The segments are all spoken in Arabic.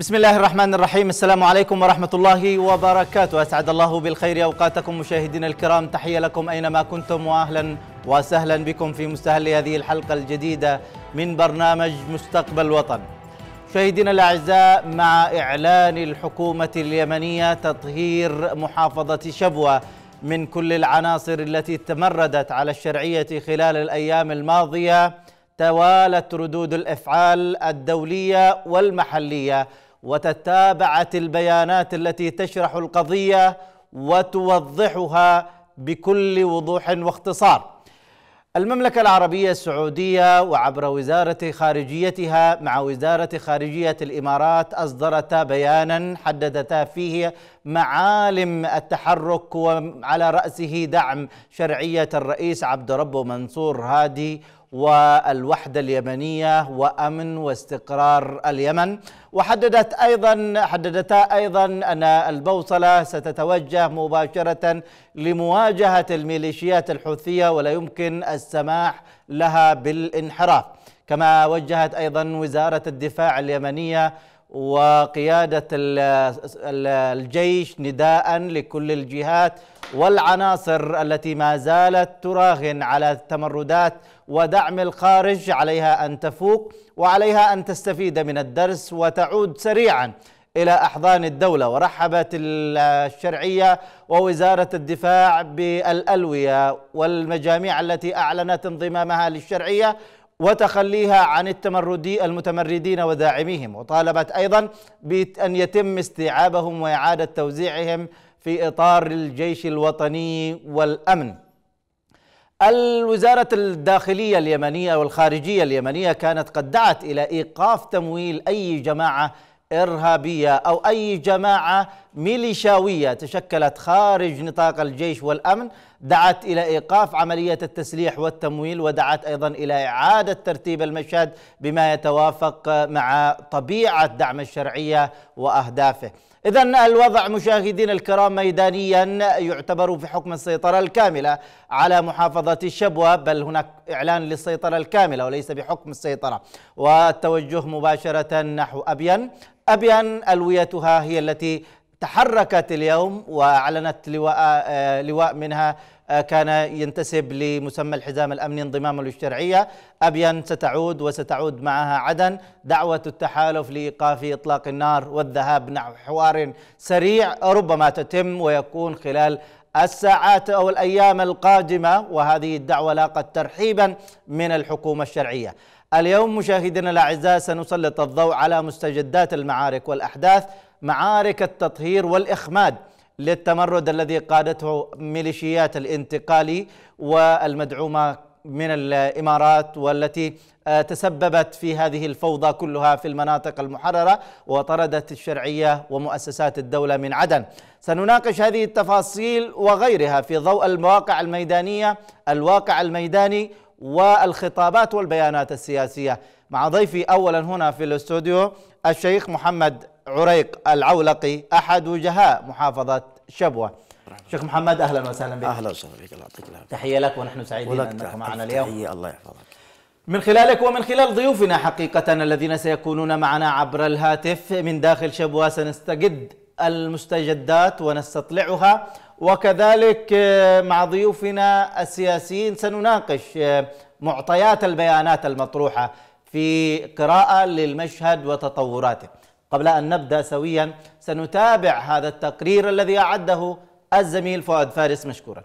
بسم الله الرحمن الرحيم السلام عليكم ورحمة الله وبركاته أسعد الله بالخير أوقاتكم مشاهدينا الكرام تحية لكم أينما كنتم وأهلا وسهلا بكم في مستهل هذه الحلقة الجديدة من برنامج مستقبل وطن مشاهدينا الأعزاء مع إعلان الحكومة اليمنية تطهير محافظة شبوة من كل العناصر التي تمردت على الشرعية خلال الأيام الماضية توالت ردود الافعال الدوليه والمحليه وتتابعت البيانات التي تشرح القضية وتوضحها بكل وضوح واختصار المملكة العربية السعودية وعبر وزارة خارجيتها مع وزارة خارجية الإمارات أصدرتا بيانا حددتا فيه معالم التحرك وعلى رأسه دعم شرعية الرئيس عبد ربه منصور هادي والوحدة اليمنية وأمن واستقرار اليمن وحددت أيضا حددتا أيضا أن البوصلة ستتوجه مباشرة لمواجهة الميليشيات الحوثية ولا يمكن السماح لها بالانحراف كما وجهت أيضا وزارة الدفاع اليمنية وقيادة الجيش نداء لكل الجهات والعناصر التي ما زالت تراهن على التمردات ودعم الخارج عليها أن تفوق وعليها أن تستفيد من الدرس وتعود سريعا إلى أحضان الدولة ورحبت الشرعية ووزارة الدفاع بالألوية والمجاميع التي أعلنت انضمامها للشرعية وتخليها عن التمردي المتمردين وداعميهم وطالبت أيضا بأن يتم استيعابهم وإعادة توزيعهم في إطار الجيش الوطني والأمن الوزارة الداخلية اليمنية والخارجية اليمنية كانت قد دعت إلى إيقاف تمويل أي جماعة إرهابية أو أي جماعة ميليشاوية تشكلت خارج نطاق الجيش والأمن دعت إلى إيقاف عملية التسليح والتمويل ودعت أيضا إلى إعادة ترتيب المشهد بما يتوافق مع طبيعة دعم الشرعية وأهدافه إذا الوضع مشاهدين الكرام ميدانيا يعتبر في حكم السيطرة الكاملة على محافظة الشبوة بل هناك إعلان للسيطرة الكاملة وليس بحكم السيطرة والتوجه مباشرة نحو أبين أبين ألويتها هي التي تحركت اليوم وأعلنت لواء, آه، لواء منها آه، كان ينتسب لمسمى الحزام الأمني انضمام للشرعية أبين ستعود وستعود معها عدن دعوة التحالف لإيقاف إطلاق النار والذهاب نحو حوار سريع ربما تتم ويكون خلال الساعات او الايام القادمه وهذه الدعوه لاقت ترحيبا من الحكومه الشرعيه. اليوم مشاهدينا الاعزاء سنسلط الضوء على مستجدات المعارك والاحداث معارك التطهير والاخماد للتمرد الذي قادته ميليشيات الانتقالي والمدعومه من الامارات والتي آه، تسببت في هذه الفوضى كلها في المناطق المحرره وطردت الشرعيه ومؤسسات الدوله من عدن. سنناقش هذه التفاصيل وغيرها في ضوء المواقع الميدانيه، الواقع الميداني والخطابات والبيانات السياسيه. مع ضيفي اولا هنا في الاستوديو الشيخ محمد عريق العولقي احد وجهاء محافظه شبوه. طيب. شيخ محمد اهلا وسهلا بك اهلا وسهلا بك الله يعطيك العافيه تحيه لك ونحن سعيدين انك معنا اليوم تحيه الله يحفظك من خلالك ومن خلال ضيوفنا حقيقة الذين سيكونون معنا عبر الهاتف من داخل شبوة سنستجد المستجدات ونستطلعها وكذلك آه، مع ضيوفنا السياسيين سنناقش آه، معطيات البيانات المطروحة في قراءة للمشهد وتطوراته قبل أن نبدأ سويا سنتابع هذا التقرير الذي أعده الزميل فؤاد فارس مشكورا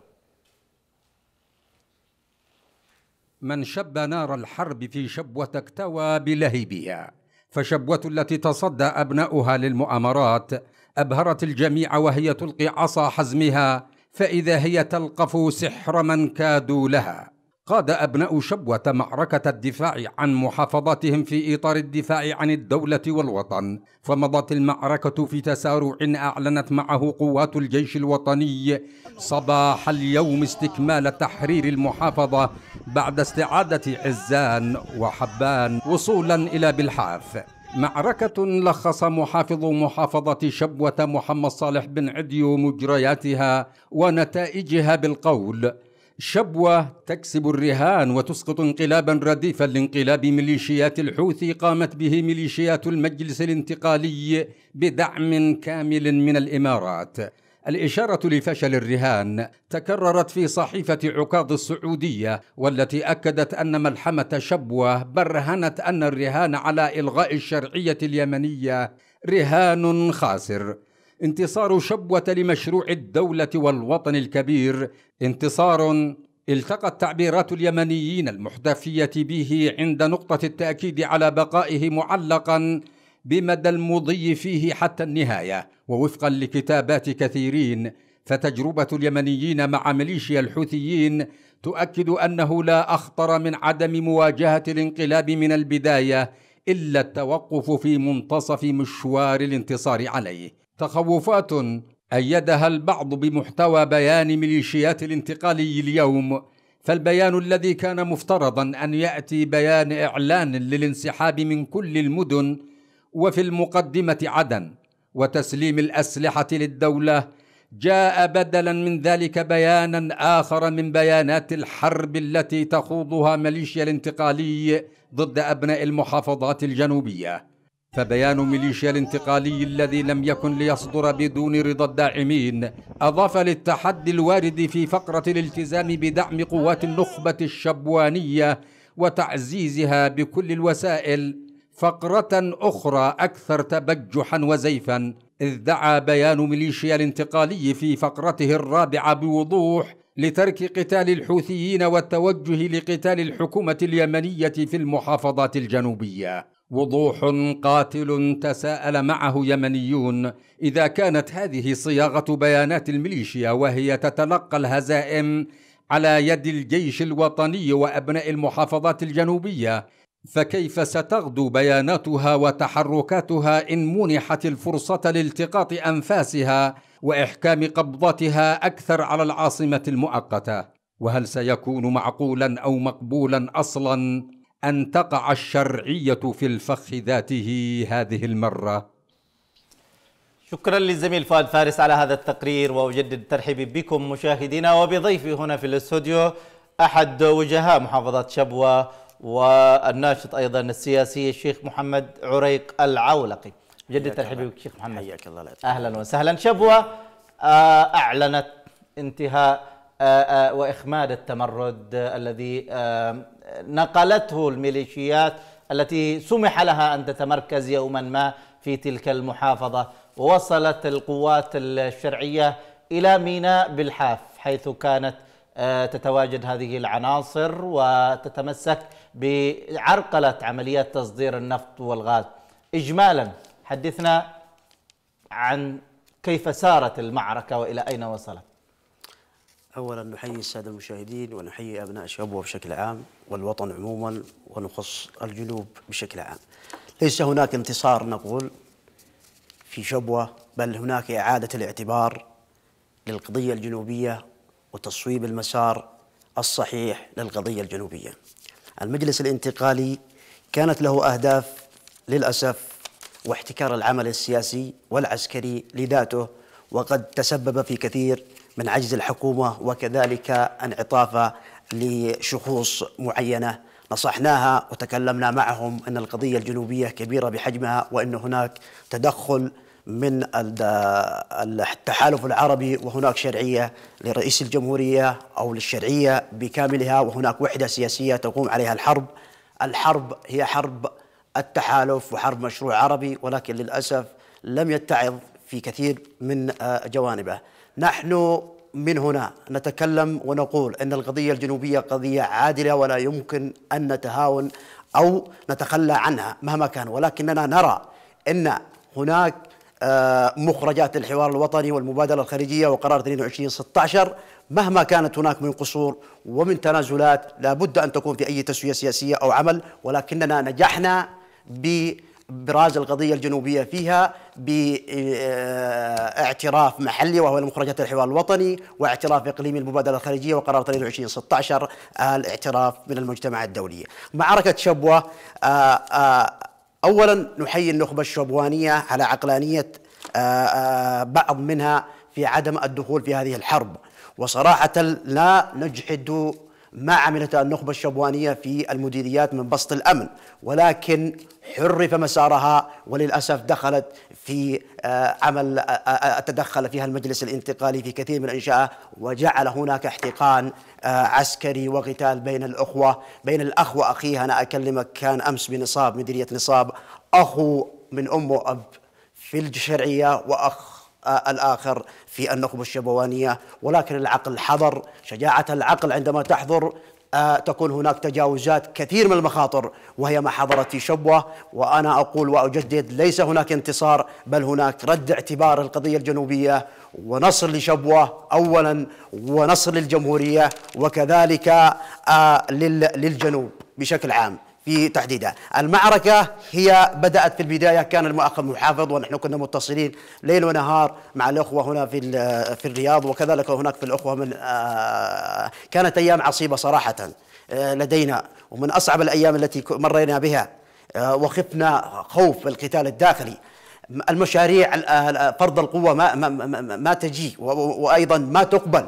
من شب نار الحرب في شبوة اكتوى بلهيبها فشبوة التي تصدى أبناؤها للمؤامرات أبهرت الجميع وهي تلقي عصا حزمها فإذا هي تلقف سحر من كادوا لها قاد أبناء شبوة معركة الدفاع عن محافظاتهم في إطار الدفاع عن الدولة والوطن، فمضت المعركة في تسارع أعلنت معه قوات الجيش الوطني صباح اليوم استكمال تحرير المحافظة بعد استعادة عزان وحبان وصولا إلى بلحاف. معركة لخص محافظ محافظة شبوة محمد صالح بن عديو مجرياتها ونتائجها بالقول شبوة تكسب الرهان وتسقط انقلابا رديفا لانقلاب ميليشيات الحوثي قامت به ميليشيات المجلس الانتقالي بدعم كامل من الإمارات الإشارة لفشل الرهان تكررت في صحيفة عكاظ السعودية والتي أكدت أن ملحمة شبوة برهنت أن الرهان على إلغاء الشرعية اليمنية رهان خاسر انتصار شبوه لمشروع الدوله والوطن الكبير انتصار التقت تعبيرات اليمنيين المحتفيه به عند نقطه التاكيد على بقائه معلقا بمدى المضي فيه حتى النهايه ووفقا لكتابات كثيرين فتجربه اليمنيين مع ميليشيا الحوثيين تؤكد انه لا اخطر من عدم مواجهه الانقلاب من البدايه الا التوقف في منتصف مشوار الانتصار عليه تخوفات أيدها البعض بمحتوى بيان ميليشيات الانتقالي اليوم فالبيان الذي كان مفترضا أن يأتي بيان إعلان للانسحاب من كل المدن وفي المقدمة عدن وتسليم الأسلحة للدولة جاء بدلا من ذلك بيانا آخر من بيانات الحرب التي تخوضها ميليشيا الانتقالي ضد أبناء المحافظات الجنوبية فبيان ميليشيا الانتقالي الذي لم يكن ليصدر بدون رضا الداعمين أضاف للتحدي الوارد في فقرة الالتزام بدعم قوات النخبة الشبوانية وتعزيزها بكل الوسائل فقرة أخرى أكثر تبجحا وزيفا إذ دعا بيان ميليشيا الانتقالي في فقرته الرابعة بوضوح لترك قتال الحوثيين والتوجه لقتال الحكومة اليمنية في المحافظات الجنوبية وضوح قاتل تساءل معه يمنيون اذا كانت هذه صياغه بيانات الميليشيا وهي تتلقى الهزائم على يد الجيش الوطني وابناء المحافظات الجنوبيه فكيف ستغدو بياناتها وتحركاتها ان منحت الفرصه لالتقاط انفاسها واحكام قبضتها اكثر على العاصمه المؤقته وهل سيكون معقولا او مقبولا اصلا ان تقع الشرعيه في الفخ ذاته هذه المره شكرا للزميل فؤاد فارس على هذا التقرير واجدد ترحيبي بكم مشاهدينا وبضيفي هنا في الاستوديو احد وجهاء محافظه شبوه والناشط ايضا السياسي الشيخ محمد عريق العولقي جدد الترحيب بك شيخ محمد حياك الله اهلا وسهلا شبوه آه، اعلنت انتهاء آه، آه، واخماد التمرد الذي آه، نقلته الميليشيات التي سمح لها ان تتمركز يوما ما في تلك المحافظه ووصلت القوات الشرعيه الى ميناء بالحاف حيث كانت تتواجد هذه العناصر وتتمسك بعرقله عمليات تصدير النفط والغاز. اجمالا حدثنا عن كيف سارت المعركه والى اين وصلت. أولا نحيي السادة المشاهدين ونحيي أبناء شبوة بشكل عام والوطن عموما ونخص الجنوب بشكل عام ليس هناك انتصار نقول في شبوة بل هناك إعادة الاعتبار للقضية الجنوبية وتصويب المسار الصحيح للقضية الجنوبية المجلس الانتقالي كانت له أهداف للأسف واحتكار العمل السياسي والعسكري لذاته وقد تسبب في كثير من عجز الحكومة وكذلك انعطافها لشخوص معينة نصحناها وتكلمنا معهم أن القضية الجنوبية كبيرة بحجمها وأن هناك تدخل من التحالف العربي وهناك شرعية لرئيس الجمهورية أو للشرعية بكاملها وهناك وحدة سياسية تقوم عليها الحرب الحرب هي حرب التحالف وحرب مشروع عربي ولكن للأسف لم يتعظ في كثير من آه، جوانبه نحن من هنا نتكلم ونقول ان القضيه الجنوبيه قضيه عادله ولا يمكن ان نتهاون او نتخلى عنها مهما كان ولكننا نرى ان هناك آه، مخرجات الحوار الوطني والمبادله الخارجيه وقرار 2216 مهما كانت هناك من قصور ومن تنازلات لابد ان تكون في اي تسويه سياسيه او عمل ولكننا نجحنا ب ابراز القضية الجنوبية فيها باعتراف محلي وهو المخرجات الحوار الوطني واعتراف إقليمي المبادرة الخارجية وقرار 2216 آه، الاعتراف من المجتمع الدولي معركة شبوة آه، آه، أولا نحيي النخبة الشبوانية على عقلانية بعض منها في عدم الدخول في هذه الحرب وصراحة لا نجحد ما عملته النخبة الشبوانية في المديريات من بسط الأمن ولكن حرف مسارها وللأسف دخلت في آه، عمل آه، آه، تدخل فيها المجلس الانتقالي في كثير من الإنشاء وجعل هناك احتقان عسكري وقتال بين الأخوة بين الأخ وأخيه أنا أكلمك كان أمس بنصاب مديرية نصاب أخو من أمه أب في الشرعية وأخ الآخر في النخبة الشبوانية ولكن العقل حضر شجاعة العقل عندما تحضر آه، تكون هناك تجاوزات كثير من المخاطر وهي ما حضرت في شبوة وأنا أقول وأجدد ليس هناك انتصار بل هناك رد اعتبار القضية الجنوبية ونصر لشبوة أولا ونصر للجمهورية وكذلك آه، للجنوب بشكل عام في تحديدها المعركة هي بدأت في البداية كان المؤخر محافظ ونحن كنا متصلين ليل ونهار مع الأخوة هنا في في الرياض وكذلك هناك في الأخوة من آه، كانت أيام عصيبة صراحة آه، لدينا ومن أصعب الأيام التي مرينا بها آه، وخفنا خوف القتال الداخلي المشاريع فرض القوة ما, ما, ما, ما تجي وأيضا ما تقبل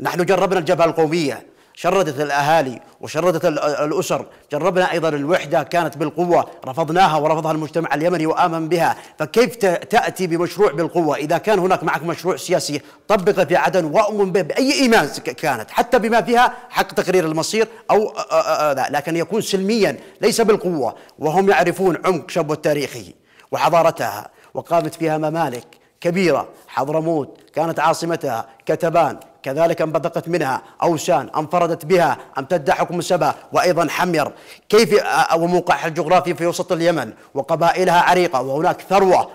نحن جربنا الجبهة القومية شردت الأهالي وشردت الأسر جربنا أيضا الوحدة كانت بالقوة رفضناها ورفضها المجتمع اليمني وآمن بها فكيف تأتي بمشروع بالقوة إذا كان هناك معك مشروع سياسي طبقه في عدن وأؤمن به بأي إيمان كانت حتى بما فيها حق تقرير المصير أو لا لكن يكون سلميا ليس بالقوة وهم يعرفون عمق شبوة تاريخه وحضارتها وقامت فيها ممالك كبيرة حضرموت كانت عاصمتها كتبان كذلك انبثقت منها أوسان انفردت بها امتد حكم سبا وأيضا حمير كيف آه، وموقعها الجغرافي في وسط اليمن وقبائلها عريقة وهناك ثروة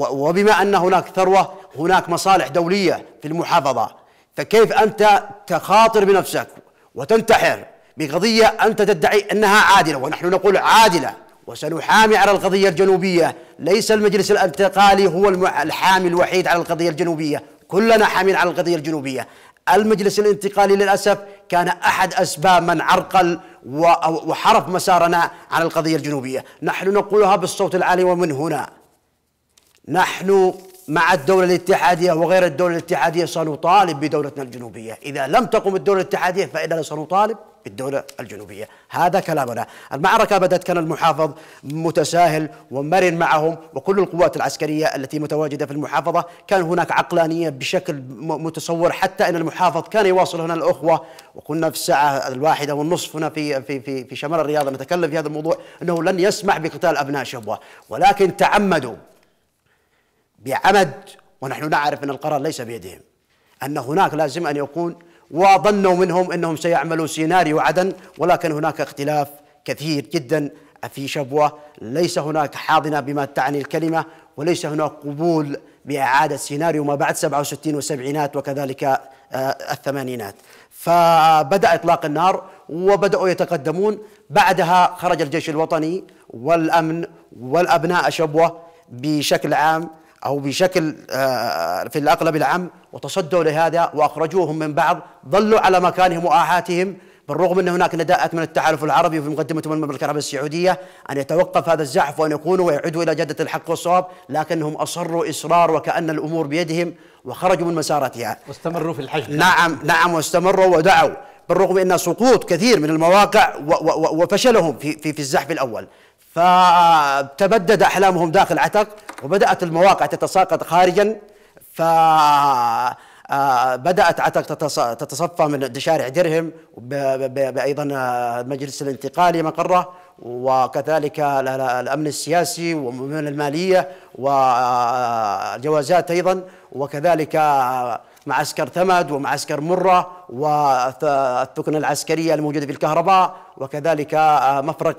وبما أن هناك ثروة هناك مصالح دولية في المحافظة فكيف أنت تخاطر بنفسك وتنتحر بقضية أنت تدعي أنها عادلة ونحن نقول عادلة وسنحامي على القضية الجنوبية ليس المجلس الانتقالي هو الحامي الوحيد على القضية الجنوبية كلنا حامين على القضية الجنوبية المجلس الانتقالي للأسف كان أحد أسباب من عرقل وحرف مسارنا عن القضية الجنوبية نحن نقولها بالصوت العالي ومن هنا نحن مع الدولة الاتحادية وغير الدولة الاتحادية سنطالب بدولتنا الجنوبية إذا لم تقم الدولة الاتحادية فإننا سنطالب الدولة الجنوبية هذا كلامنا المعركة بدأت كان المحافظ متساهل ومرن معهم وكل القوات العسكرية التي متواجدة في المحافظة كان هناك عقلانية بشكل متصور حتى أن المحافظ كان يواصل هنا الأخوة وكنا في الساعة الواحدة والنصف هنا في في في, في شمال الرياض نتكلم في هذا الموضوع أنه لن يسمح بقتال أبناء شبوة ولكن تعمدوا بعمد ونحن نعرف أن القرار ليس بيدهم أن هناك لازم أن يكون وظنوا منهم انهم سيعملوا سيناريو عدن ولكن هناك اختلاف كثير جدا في شبوه ليس هناك حاضنه بما تعني الكلمه وليس هناك قبول باعاده سيناريو ما بعد 67 والسبعينات وكذلك آه، الثمانينات فبدا اطلاق النار وبداوا يتقدمون بعدها خرج الجيش الوطني والامن والابناء شبوه بشكل عام أو بشكل آه، آه، في الأغلب العام وتصدوا لهذا وأخرجوهم من بعض ظلوا على مكانهم وآحاتهم بالرغم أن هناك نداءات من التحالف العربي في مقدمة من أمم المملكة العربية السعودية أن يتوقف هذا الزحف وأن يكونوا ويعودوا إلى جدة الحق والصواب لكنهم أصروا إصرار وكأن الأمور بيدهم وخرجوا من مساراتها واستمروا في الحشد نعم نعم واستمروا ودعوا بالرغم أن سقوط كثير من المواقع وفشلهم في, في, في الزحف الأول فتبدد أحلامهم داخل عتق وبدأت المواقع تتساقط خارجا ف آه، بدات عتق تتصفى من شارع درهم بايضا المجلس آه، الانتقالي مقره وكذلك الامن السياسي ومن الماليه والجوازات آه، ايضا وكذلك معسكر ثمد ومعسكر مره والثكنه العسكريه الموجوده في الكهرباء وكذلك مفرق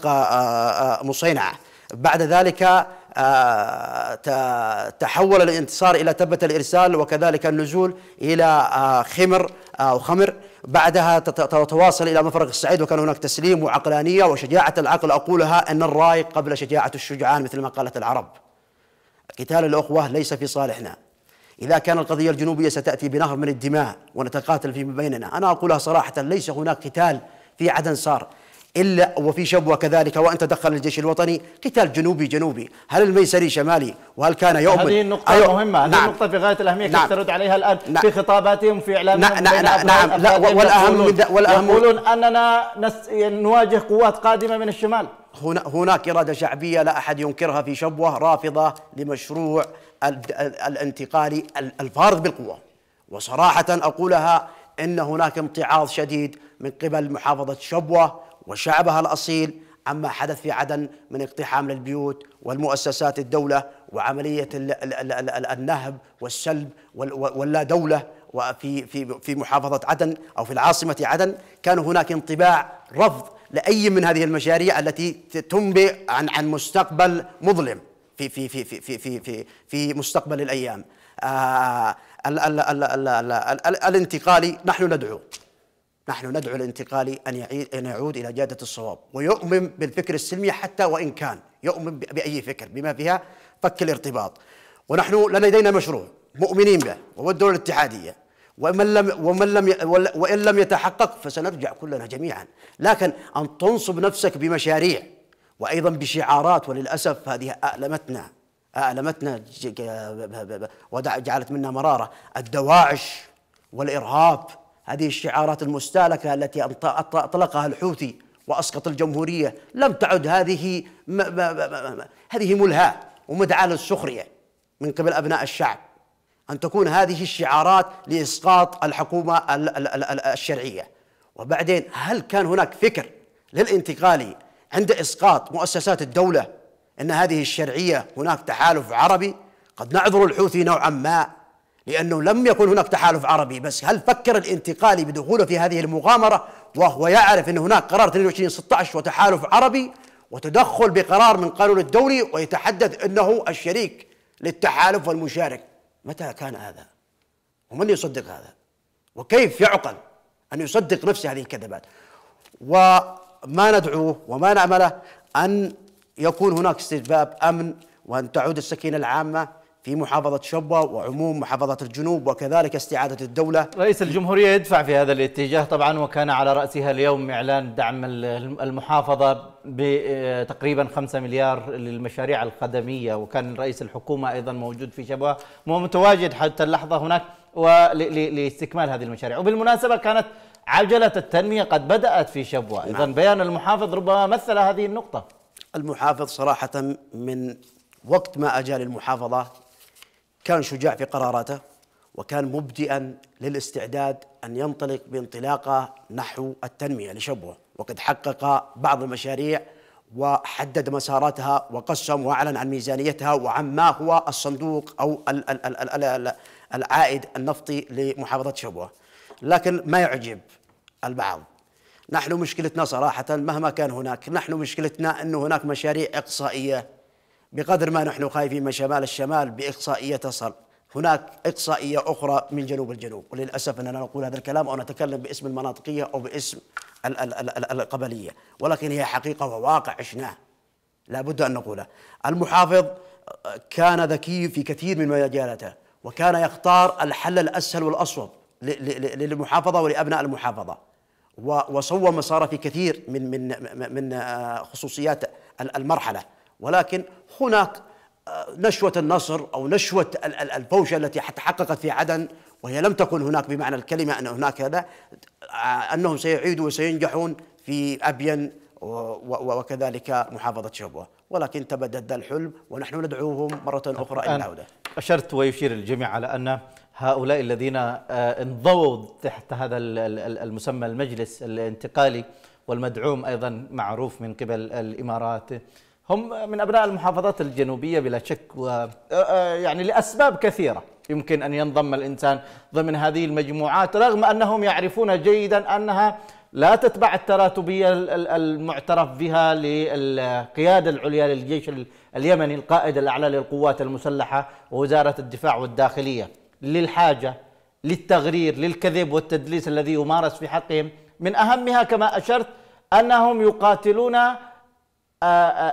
مصينعه بعد ذلك آه، تحول الانتصار الى تبه الارسال وكذلك النزول الى آه، خمر آه، او خمر بعدها تتواصل الى مفرق السعيد وكان هناك تسليم وعقلانيه وشجاعه العقل اقولها ان الراي قبل شجاعه الشجعان مثل ما قالت العرب. قتال الاخوه ليس في صالحنا. اذا كان القضيه الجنوبيه ستاتي بنهر من الدماء ونتقاتل فيما بيننا، انا اقولها صراحه ليس هناك قتال في عدن صار، إلا وفي شبوة كذلك وأن تدخل الجيش الوطني قتال جنوبي جنوبي هل الميسري شمالي وهل كان يوم هذه أيوه، النقطة أيوه مهمة هذه نعم النقطة في غاية الأهمية نعم ترد عليها الآن نعم في خطاباتهم في إعلامهم نعم نعم, نعم لا والأهم من والأهم يقولون أننا نس نواجه قوات قادمة من الشمال هناك إرادة شعبية لا أحد ينكرها في شبوة رافضة لمشروع الانتقالي الفارض بالقوة وصراحة أقولها إن هناك امتعاض شديد من قبل محافظة شبوة وشعبها الأصيل عما حدث في عدن من اقتحام للبيوت والمؤسسات الدولة وعملية النهب والسلب واللا دولة وفي في في محافظة عدن أو في العاصمة عدن كان هناك انطباع رفض لأي من هذه المشاريع التي تنبئ عن عن مستقبل مظلم في في في في في في, في, مستقبل الأيام الانتقالي نحن ندعو نحن ندعو الانتقالي أن ان يعود إلى جادة الصواب ويؤمن بالفكر السلمي حتى وإن كان يؤمن بأي فكر بما فيها فك الارتباط ونحن لدينا مشروع مؤمنين به وهو الدولة الاتحادية ومن لم ومن لم وإن لم يتحقق فسنرجع كلنا جميعا لكن أن تنصب نفسك بمشاريع وأيضا بشعارات وللأسف هذه المتنا المتنا وجعلت منا مرارة الدواعش والإرهاب هذه الشعارات المستهلكة التي أطلقها الحوثي وأسقط الجمهورية لم تعد هذه م... م... م... هذه ملهاة ومدعاة للسخرية من قبل أبناء الشعب أن تكون هذه الشعارات لإسقاط الحكومة الشرعية وبعدين هل كان هناك فكر للانتقالي عند إسقاط مؤسسات الدولة أن هذه الشرعية هناك تحالف عربي قد نعذر الحوثي نوعا ما لأنه لم يكن هناك تحالف عربي بس هل فكر الانتقالي بدخوله في هذه المغامرة وهو يعرف أن هناك قرار 2216 وتحالف عربي وتدخل بقرار من قانون الدولي ويتحدث أنه الشريك للتحالف والمشارك متى كان هذا؟ ومن يصدق هذا؟ وكيف يعقل أن يصدق نفسه هذه الكذبات؟ وما ندعوه وما نأمله أن يكون هناك استجباب أمن وأن تعود السكينة العامة في محافظة شبوة وعموم محافظة الجنوب وكذلك استعادة الدولة رئيس الجمهورية يدفع في هذا الاتجاه طبعا وكان على رأسها اليوم إعلان دعم المحافظة بتقريبا آه، 5 مليار للمشاريع القدمية وكان رئيس الحكومة أيضا موجود في شبوة متواجد حتى اللحظة هناك ولاستكمال هذه المشاريع وبالمناسبة كانت عجلة التنمية قد بدأت في شبوة نعم. إذا بيان المحافظ ربما مثل هذه النقطة المحافظ صراحة من وقت ما أجى للمحافظة كان شجاع في قراراته وكان مبدئا للاستعداد أن ينطلق بانطلاقة نحو التنمية لشبوة وقد حقق بعض المشاريع وحدد مساراتها وقسم وأعلن عن ميزانيتها وعن ما هو الصندوق أو العائد النفطي لمحافظة شبوة لكن ما يعجب البعض نحن مشكلتنا صراحة مهما كان هناك نحن مشكلتنا أن هناك مشاريع إقصائية بقدر ما نحن خايفين من شمال الشمال بإقصائية تصل هناك إقصائية أخرى من جنوب الجنوب وللأسف أننا نقول هذا الكلام أو نتكلم باسم المناطقية أو باسم القبلية ولكن هي حقيقة وواقع عشناه لا بد أن نقوله المحافظ كان ذكي في كثير من مجالاته وكان يختار الحل الأسهل والأصوب للمحافظة ولأبناء المحافظة وصوم مساره في كثير من من من خصوصيات المرحله ولكن هناك آه، نشوة النصر أو نشوة الفوشة التي تحققت في عدن وهي لم تكن هناك بمعنى الكلمة أن هناك هذا آه، أنهم سيعيدوا وسينجحون في أبين وكذلك محافظة شبوة ولكن تبدد الحلم ونحن ندعوهم مرة أخرى إلى العودة أشرت ويشير الجميع على أن هؤلاء الذين آه، انضووا تحت هذا المسمى المجلس الانتقالي والمدعوم أيضا معروف من قبل الإمارات هم من أبناء المحافظات الجنوبية بلا شك و آه، آه، يعني لأسباب كثيرة يمكن أن ينضم الإنسان ضمن هذه المجموعات رغم أنهم يعرفون جيدا أنها لا تتبع التراتبية المعترف بها للقيادة العليا للجيش اليمني القائد الأعلى للقوات المسلحة ووزارة الدفاع والداخلية للحاجة للتغرير للكذب والتدليس الذي يمارس في حقهم من أهمها كما أشرت أنهم يقاتلون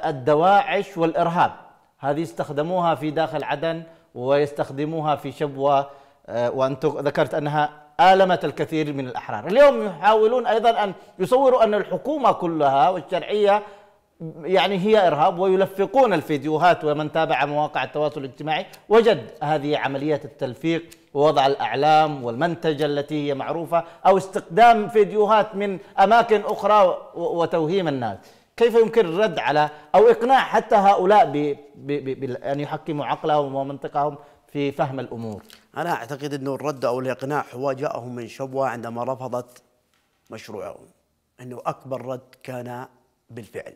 الدواعش والإرهاب هذه استخدموها في داخل عدن ويستخدموها في شبوة آه، وأنت ذكرت أنها آلمت الكثير من الأحرار اليوم يحاولون أيضا أن يصوروا أن الحكومة كلها والشرعية يعني هي إرهاب ويلفقون الفيديوهات ومن تابع مواقع التواصل الاجتماعي وجد هذه عملية التلفيق ووضع الأعلام والمنتجة التي هي معروفة أو استخدام فيديوهات من أماكن أخرى وتوهيم الناس كيف يمكن الرد على او اقناع حتى هؤلاء ب ب ب بان يعني يحكموا عقلهم ومنطقهم في فهم الامور؟ انا اعتقد انه الرد او الاقناع هو جاءهم من شبوه عندما رفضت مشروعهم انه اكبر رد كان بالفعل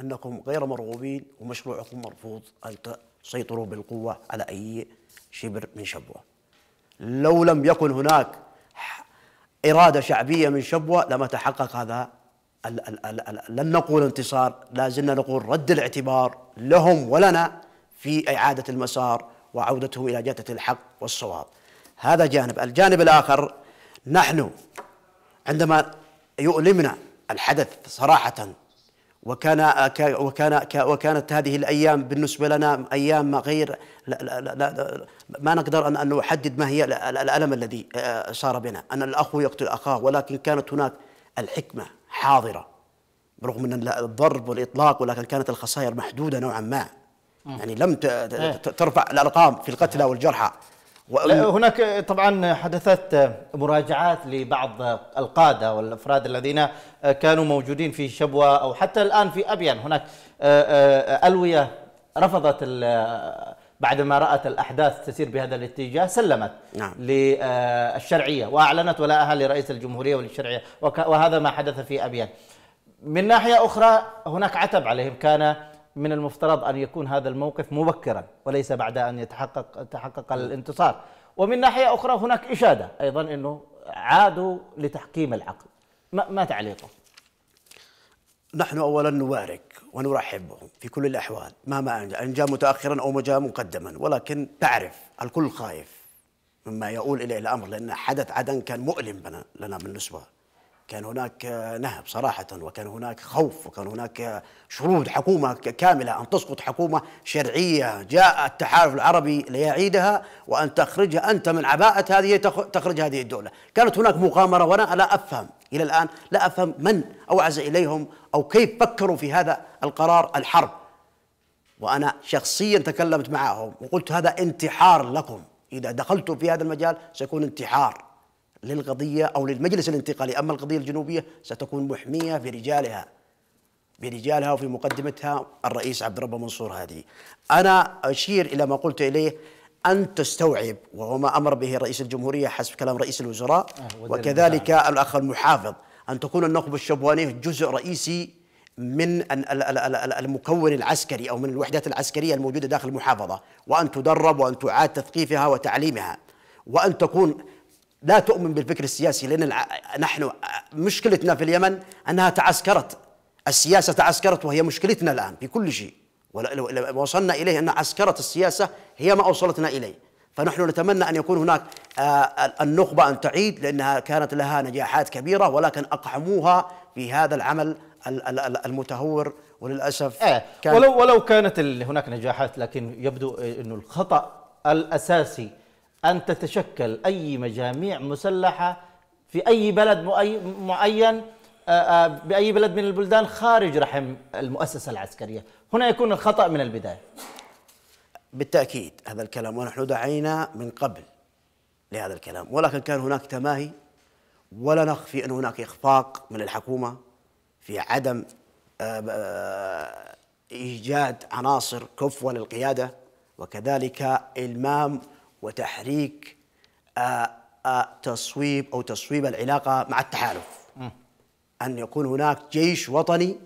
انكم غير مرغوبين ومشروعكم مرفوض ان تسيطروا بالقوه على اي شبر من شبوه. لو لم يكن هناك اراده شعبيه من شبوه لما تحقق هذا لن نقول انتصار لا زلنا نقول رد الاعتبار لهم ولنا في إعادة المسار وعودته إلى جهة الحق والصواب هذا جانب الجانب الآخر نحن عندما يؤلمنا الحدث صراحة وكان وكان وكانت هذه الايام بالنسبه لنا ايام ما غير لا لا لا ما نقدر ان نحدد ما هي الالم الذي آه، صار بنا ان الاخ يقتل اخاه ولكن كانت هناك الحكمه حاضرة برغم ان الضرب والإطلاق ولكن كانت الخسائر محدودة نوعا ما يعني لم إيه. ترفع الأرقام في القتلى إيه. والجرحى هناك طبعا حدثت مراجعات لبعض القادة والأفراد الذين كانوا موجودين في شبوة أو حتى الآن في أبيان هناك آه، آه، آه، ألوية رفضت بعدما رأت الأحداث تسير بهذا الاتجاه سلمت نعم. للشرعية وأعلنت ولاءها لرئيس الجمهورية وللشرعية وهذا ما حدث في أبيان من ناحية أخرى هناك عتب عليهم كان من المفترض أن يكون هذا الموقف مبكرا وليس بعد أن يتحقق تحقق الانتصار ومن ناحية أخرى هناك إشادة أيضا أنه عادوا لتحكيم العقل ما, ما تعليقه؟ نحن أولا نبارك ونرحب بهم في كل الأحوال مهما أن جاء متأخرا أو جاء مقدما ولكن تعرف الكل خايف مما يؤول إليه الأمر لأن حدث عدن كان مؤلم لنا بالنسبة كان هناك نهب صراحة وكان هناك خوف وكان هناك شرود حكومة كاملة أن تسقط حكومة شرعية جاء التحالف العربي ليعيدها وأن تخرجها أنت من عباءة هذه تخرج هذه الدولة كانت هناك مغامرة وأنا لا أفهم إلى الآن لا أفهم من أوعز إليهم أو كيف فكروا في هذا القرار الحرب وأنا شخصيا تكلمت معهم وقلت هذا انتحار لكم إذا دخلتم في هذا المجال سيكون انتحار للقضية أو للمجلس الانتقالي أما القضية الجنوبية ستكون محمية برجالها برجالها وفي مقدمتها الرئيس عبد ربه منصور هادي أنا أشير إلى ما قلت إليه أن تستوعب وهو ما أمر به رئيس الجمهورية حسب كلام رئيس الوزراء آه، وكذلك الأخ المحافظ أن تكون النخبة الشبوانية جزء رئيسي من المكون العسكري أو من الوحدات العسكرية الموجودة داخل المحافظة وأن تدرب وأن تعاد تثقيفها وتعليمها وأن تكون لا تؤمن بالفكر السياسي لأن نحن مشكلتنا في اليمن أنها تعسكرت السياسة تعسكرت وهي مشكلتنا الآن في كل شيء وصلنا إليه أن عسكرة السياسة هي ما أوصلتنا إليه فنحن نتمنى أن يكون هناك آه، النخبة أن تعيد لأنها كانت لها نجاحات كبيرة ولكن أقحموها في هذا العمل المتهور وللأسف آه. كان ولو ولو كانت هناك نجاحات لكن يبدو أنه الخطأ الأساسي أن تتشكل أي مجاميع مسلحة في أي بلد معين بأي بلد من البلدان خارج رحم المؤسسة العسكرية هنا يكون الخطأ من البداية بالتأكيد هذا الكلام ونحن دعينا من قبل لهذا الكلام ولكن كان هناك تماهي ولا نخفي أن هناك إخفاق من الحكومة في عدم إيجاد عناصر كفوة للقيادة وكذلك إلمام وتحريك تصويب او تصويب العلاقه مع التحالف ان يكون هناك جيش وطني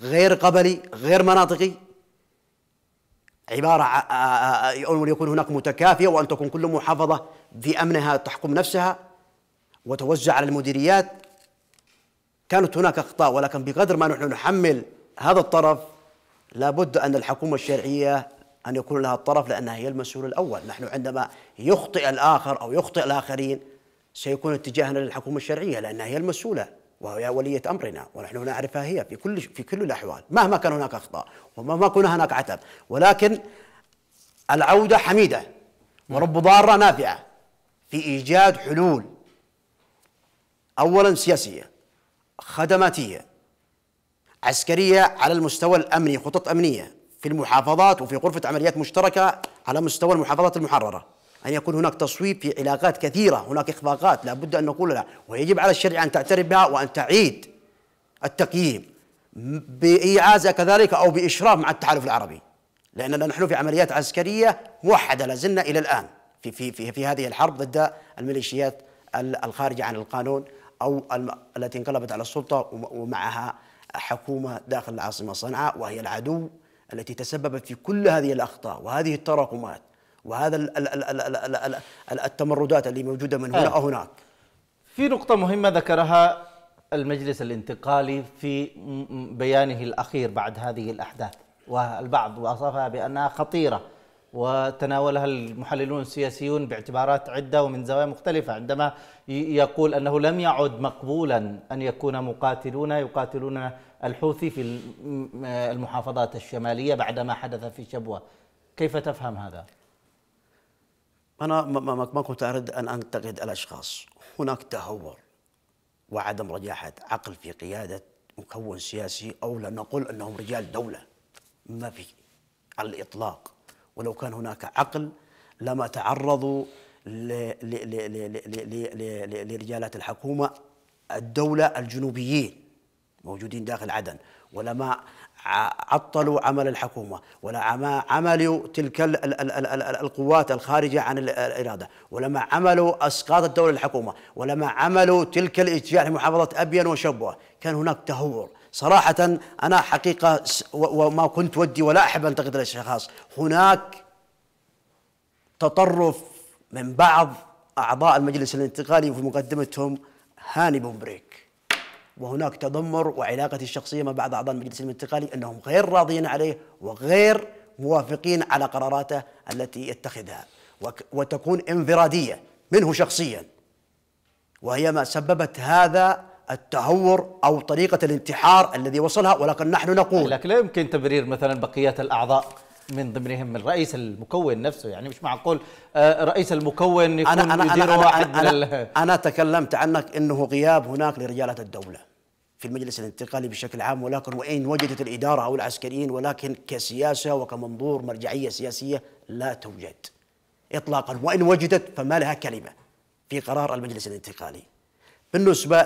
غير قبلي غير مناطقي عبارة أن يكون هناك متكافئة وأن تكون كل محافظة في أمنها تحكم نفسها وتوزع على المديريات كانت هناك أخطاء ولكن بقدر ما نحن نحمل هذا الطرف لابد أن الحكومة الشرعية أن يكون لها الطرف لأنها هي المسؤول الأول نحن عندما يخطئ الآخر أو يخطئ الآخرين سيكون اتجاهنا للحكومة الشرعية لأنها هي المسؤولة وهي ولية أمرنا ونحن نعرفها هي في كل في كل الأحوال مهما كان هناك أخطاء ومهما كان هناك عتب ولكن العودة حميدة ورب ضارة نافعة في إيجاد حلول أولا سياسية خدماتية عسكرية على المستوى الأمني خطط أمنية في المحافظات وفي غرفة عمليات مشتركة على مستوى المحافظات المحررة أن يكون هناك تصويب في علاقات كثيرة هناك إخفاقات لا بد أن نقول لها ويجب على الشريعة أن تعترف بها وأن تعيد التقييم بإيعاز كذلك أو بإشراف مع التحالف العربي لأننا نحن في عمليات عسكرية موحدة لازلنا إلى الآن في, في, في, في هذه الحرب ضد الميليشيات الخارجة عن القانون أو التي انقلبت على السلطة ومعها حكومة داخل العاصمة صنعاء وهي العدو التي تسببت في كل هذه الأخطاء وهذه التراكمات وهذا التمردات اللي موجودة من هنا آه. أو هناك في نقطة مهمة ذكرها المجلس الانتقالي في بيانه الأخير بعد هذه الأحداث والبعض وصفها بأنها خطيرة وتناولها المحللون السياسيون باعتبارات عدة ومن زوايا مختلفة عندما يقول أنه لم يعد مقبولا أن يكون مقاتلون يقاتلون الحوثي في المحافظات الشمالية بعد ما حدث في شبوة كيف تفهم هذا؟ أنا ما كنت أريد أن أنتقد الأشخاص هناك تهور وعدم رجاحة عقل في قيادة مكون سياسي أو لنقل أنهم رجال دولة ما في على الإطلاق ولو كان هناك عقل لما تعرضوا لرجالات الحكومة الدولة الجنوبيين موجودين داخل عدن ولا ما عطلوا عمل الحكومة ولا ما عملوا تلك الـ الـ الـ الـ القوات الخارجة عن الإرادة ولا ما عملوا أسقاط الدولة الحكومة ولا ما عملوا تلك الاتجاه لمحافظة أبين وشبوة كان هناك تهور صراحة أنا حقيقة وما كنت ودي ولا أحب أنتقد الأشخاص هناك تطرف من بعض أعضاء المجلس الانتقالي في مقدمتهم هاني بومبريك وهناك تذمر وعلاقة الشخصية مع بعض أعضاء المجلس الانتقالي أنهم غير راضين عليه وغير موافقين على قراراته التي يتخذها وتكون انفرادية منه شخصيا وهي ما سببت هذا التهور او طريقه الانتحار الذي وصلها ولكن نحن نقول لكن لا يمكن تبرير مثلا بقيه الاعضاء من ضمنهم الرئيس المكون نفسه يعني مش معقول آه، رئيس المكون يكون أنا أنا أنا واحد أنا, أنا, أنا تكلمت عنك أنه غياب هناك لرجالة الدولة في المجلس الانتقالي بشكل عام ولكن وإن وجدت الإدارة أو العسكريين ولكن كسياسة وكمنظور مرجعية سياسية لا توجد إطلاقا وإن وجدت فما لها كلمة في قرار المجلس الانتقالي بالنسبة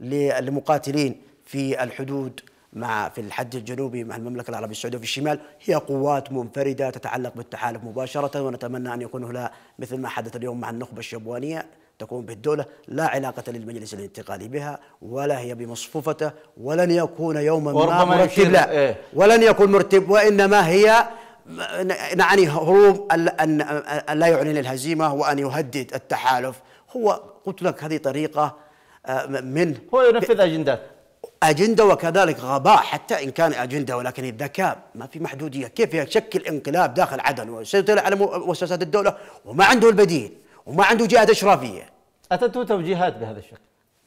للمقاتلين في الحدود مع في الحد الجنوبي مع المملكة العربية السعودية في الشمال هي قوات منفردة تتعلق بالتحالف مباشرة ونتمنى أن يكون هنا مثل ما حدث اليوم مع النخبة الشبوانية تقوم به الدولة لا علاقة للمجلس الانتقالي بها ولا هي بمصفوفته ولن يكون يوما ما مرتب لا إيه. ولن يكون مرتب وإنما هي نعني هروب أن لا يعلن يعني الهزيمة وأن يهدد التحالف هو قلت لك هذه طريقة آه، من هو ينفذ أجندات أجندة وكذلك غباء حتى إن كان أجندة ولكن الذكاء ما في محدودية كيف يشكل انقلاب داخل عدن ويسيطر على مؤسسات الدولة وما عنده البديل وما عنده جهات إشرافية أتت توجيهات بهذا الشكل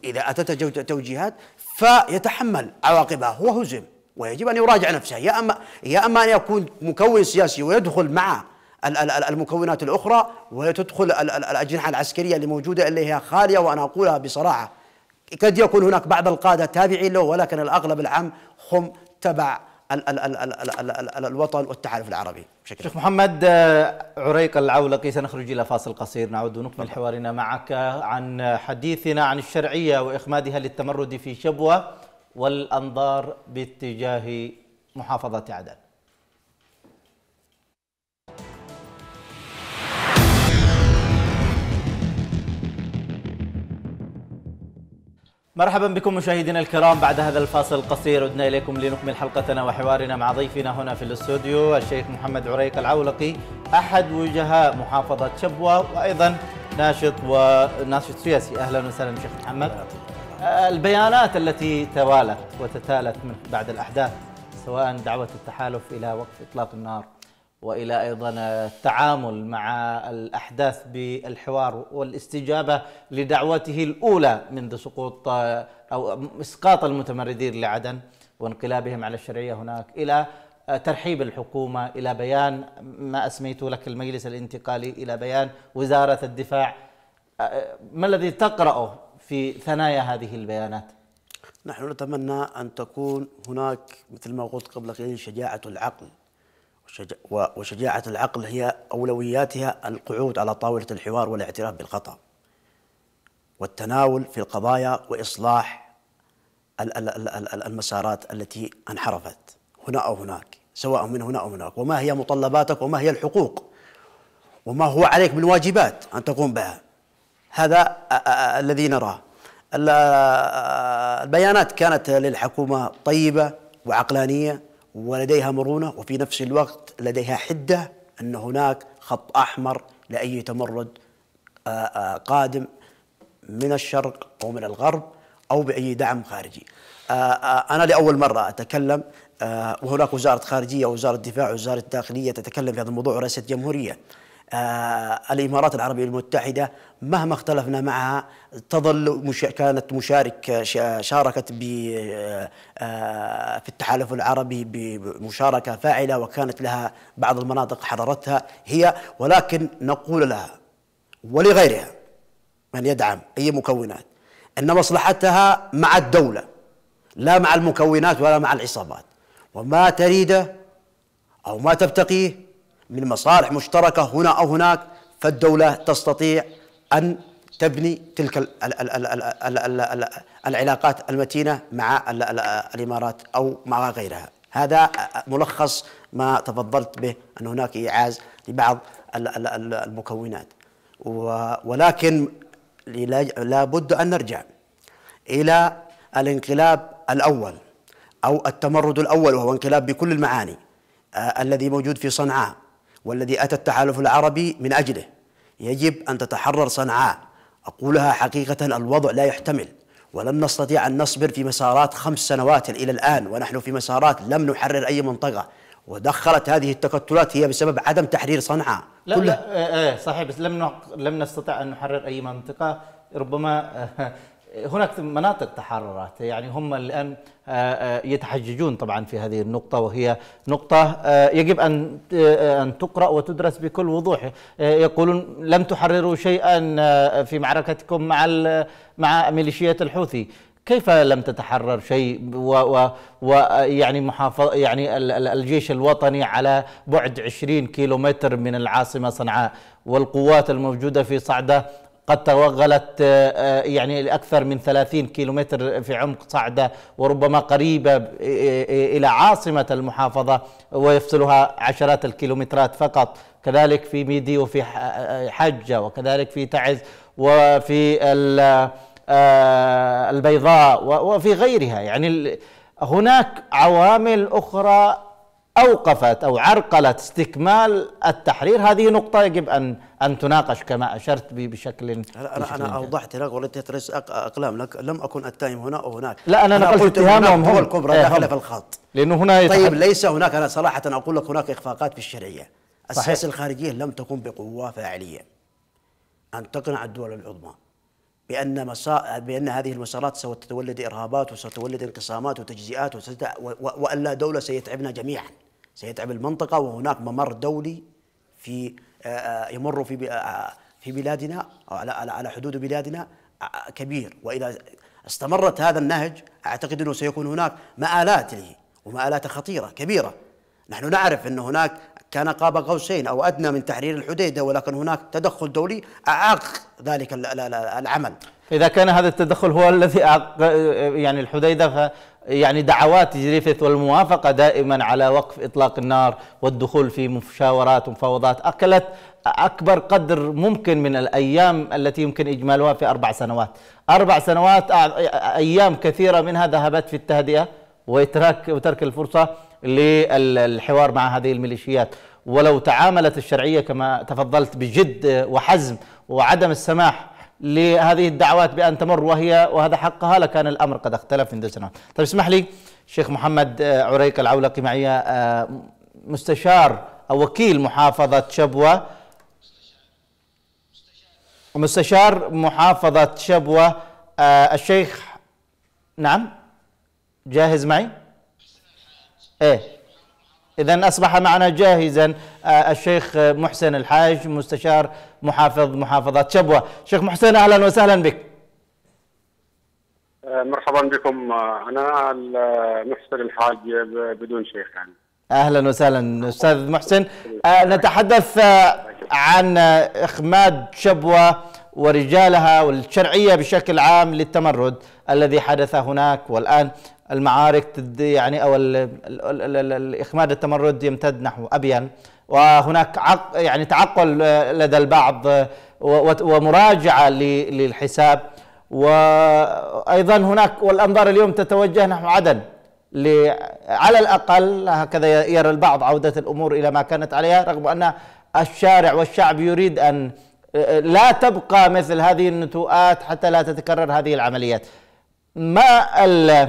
إذا أتت توجيهات فيتحمل عواقبها وهزم ويجب أن يراجع نفسه يا أما يا أما أن يكون مكون سياسي ويدخل مع المكونات الأخرى وتدخل الأجنحة العسكرية اللي موجودة اللي هي خالية وأنا أقولها بصراحة قد يكون هناك بعض القادة تابعين له ولكن الأغلب العام هم تبع الوطن والتحالف العربي بشكل شيخ محمد آه، عريق العولقي سنخرج إلى فاصل قصير نعود ونكمل حوارنا معك عن حديثنا عن الشرعية وإخمادها للتمرد في شبوة والأنظار باتجاه محافظة عدن مرحبا بكم مشاهدينا الكرام بعد هذا الفاصل القصير عدنا اليكم لنكمل حلقتنا وحوارنا مع ضيفنا هنا في الاستوديو الشيخ محمد عريق العولقي احد وجهاء محافظه شبوه وايضا ناشط وناشط سياسي اهلا وسهلا شيخ محمد البيانات التي توالت وتتالت من بعد الاحداث سواء دعوه التحالف الى وقف اطلاق النار والى ايضا التعامل مع الاحداث بالحوار والاستجابه لدعوته الاولى منذ سقوط او اسقاط المتمردين لعدن وانقلابهم على الشرعيه هناك الى ترحيب الحكومه الى بيان ما اسميته لك المجلس الانتقالي الى بيان وزاره الدفاع ما الذي تقراه في ثنايا هذه البيانات؟ نحن نتمنى ان تكون هناك مثل ما قلت قبل قليل شجاعه العقل وشجاعة العقل هي أولوياتها القعود على طاولة الحوار والاعتراف بالخطأ والتناول في القضايا وإصلاح المسارات التي انحرفت هنا أو هناك سواء من هنا أو هناك وما هي مطلباتك وما هي الحقوق وما هو عليك من واجبات أن تقوم بها هذا الذي نراه البيانات كانت للحكومة طيبة وعقلانية ولديها مرونه وفي نفس الوقت لديها حده ان هناك خط احمر لاي تمرد آه، آه، قادم من الشرق او من الغرب او باي دعم خارجي. آه، انا لاول مره اتكلم وهناك وزاره خارجيه وزاره دفاع وزاره داخليه تتكلم في هذا الموضوع ورئاسه جمهوريه. آه، الامارات العربيه المتحده مهما اختلفنا معها تظل مش كانت مشارك شاركت آه، آه، في التحالف العربي بمشاركه فاعله وكانت لها بعض المناطق حررتها هي ولكن نقول لها ولغيرها من يدعم اي مكونات ان مصلحتها مع الدوله لا مع المكونات ولا مع العصابات وما تريده او ما تبتقيه من مصالح مشتركة هنا أو هناك فالدولة تستطيع أن تبني تلك العلاقات المتينة مع الإمارات أو مع غيرها هذا ملخص ما تفضلت به أن هناك إيعاز لبعض المكونات ولكن لا بد أن نرجع إلى الانقلاب الأول أو التمرد الأول وهو انقلاب بكل المعاني الذي موجود في صنعاء والذي أتى التحالف العربي من أجله يجب أن تتحرر صنعاء أقولها حقيقة الوضع لا يحتمل ولم نستطيع أن نصبر في مسارات خمس سنوات إلى الآن ونحن في مسارات لم نحرر أي منطقة ودخلت هذه التكتلات هي بسبب عدم تحرير صنعاء لا, كلها. لا آه، آه، صحيح بس لم لم نستطع أن نحرر أي منطقة ربما آه، هناك مناطق تحررت يعني هم الآن آه، آه، يتحججون طبعا في هذه النقطة وهي نقطة آه، يجب أن أن تقرأ وتدرس بكل وضوح يقولون لم تحرروا شيئا في معركتكم مع مع ميليشيات الحوثي كيف لم تتحرر شيء ويعني محافظ يعني الجيش الوطني على بعد 20 كيلومتر من العاصمة صنعاء والقوات الموجودة في صعدة قد توغلت آه، آه، يعني لأكثر من 30 كيلومتر في عمق صعدة وربما قريبة آه، إلى عاصمة المحافظة ويفصلها عشرات الكيلومترات فقط كذلك في ميدي وفي حجة وكذلك في تعز وفي البيضاء وفي غيرها يعني هناك عوامل أخرى أوقفت أو عرقلت استكمال التحرير هذه نقطة يجب أن أن تناقش كما أشرت بشكل أنا, بشكل أنا أوضحت هناك ورديت أقلام لك لم أكن اتهم هنا أو هناك لا أنا, أنا قلت اتهامهم هو الكبرى ايه في الخط لأنه هنا طيب ليس هناك أنا صراحة أقول لك هناك إخفاقات في الشرعية السياسة الخارجية لم تكن بقوة فاعلية أن تقنع الدول العظمى بأن مسا... بأن هذه المسارات ستتولد إرهابات وستولد انقسامات وتجزئات وست... و... و... وأن لا دولة سيتعبنا جميعا سيتعب المنطقة وهناك ممر دولي في يمر في في بلادنا أو على على حدود بلادنا كبير وإذا استمرت هذا النهج أعتقد أنه سيكون هناك مآلات له ومآلات خطيرة كبيرة نحن نعرف أن هناك كان قاب قوسين أو أدنى من تحرير الحديدة ولكن هناك تدخل دولي أعاق ذلك العمل إذا كان هذا التدخل هو الذي يعني الحديدة يعني دعوات جريفيث والموافقة دائما على وقف إطلاق النار والدخول في مشاورات ومفاوضات أكلت أكبر قدر ممكن من الأيام التي يمكن إجمالها في أربع سنوات أربع سنوات أيام كثيرة منها ذهبت في التهدئة وإتراك وترك الفرصة للحوار مع هذه الميليشيات ولو تعاملت الشرعية كما تفضلت بجد وحزم وعدم السماح لهذه الدعوات بأن تمر وهي وهذا حقها لكان الأمر قد اختلف منذ سنوات. طيب اسمح لي شيخ محمد آه، عريق العولقي معي آه، مستشار أو وكيل محافظة شبوة مستشار محافظة شبوة آه، الشيخ نعم جاهز معي ايه اذا اصبح معنا جاهزا الشيخ محسن الحاج مستشار محافظ محافظة شبوة شيخ محسن أهلا وسهلا بك آه، مرحبا بكم آه، أنا آه، محسن الحاج بدون شيخ يعني أهلا وسهلا أستاذ محسن نتحدث عن إخماد شبوة ورجالها والشرعية بشكل عام للتمرد الذي حدث هناك والآن المعارك يعني أو الإخماد التمرد يمتد نحو أبين وهناك عق يعني تعقل لدى البعض ومراجعه للحساب وايضا هناك والانظار اليوم تتوجه نحو عدن على الاقل هكذا يرى البعض عوده الامور الى ما كانت عليها رغم ان الشارع والشعب يريد ان لا تبقى مثل هذه النتوءات حتى لا تتكرر هذه العمليات. ما ال